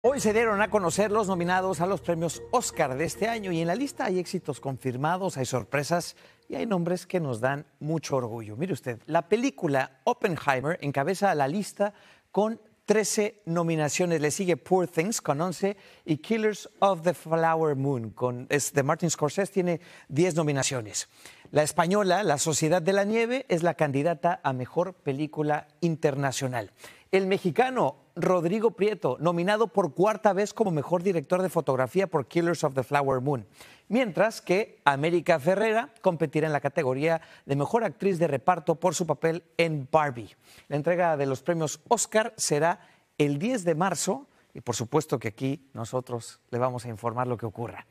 Hoy se dieron a conocer los nominados a los premios Oscar de este año y en la lista hay éxitos confirmados, hay sorpresas y hay nombres que nos dan mucho orgullo. Mire usted, la película Oppenheimer encabeza la lista con 13 nominaciones. Le sigue Poor Things con 11 y Killers of the Flower Moon con, es de Martin Scorsese tiene 10 nominaciones. La española La Sociedad de la Nieve es la candidata a Mejor Película Internacional. El mexicano Rodrigo Prieto, nominado por cuarta vez como mejor director de fotografía por Killers of the Flower Moon, mientras que América Ferrera competirá en la categoría de mejor actriz de reparto por su papel en Barbie. La entrega de los premios Oscar será el 10 de marzo y por supuesto que aquí nosotros le vamos a informar lo que ocurra.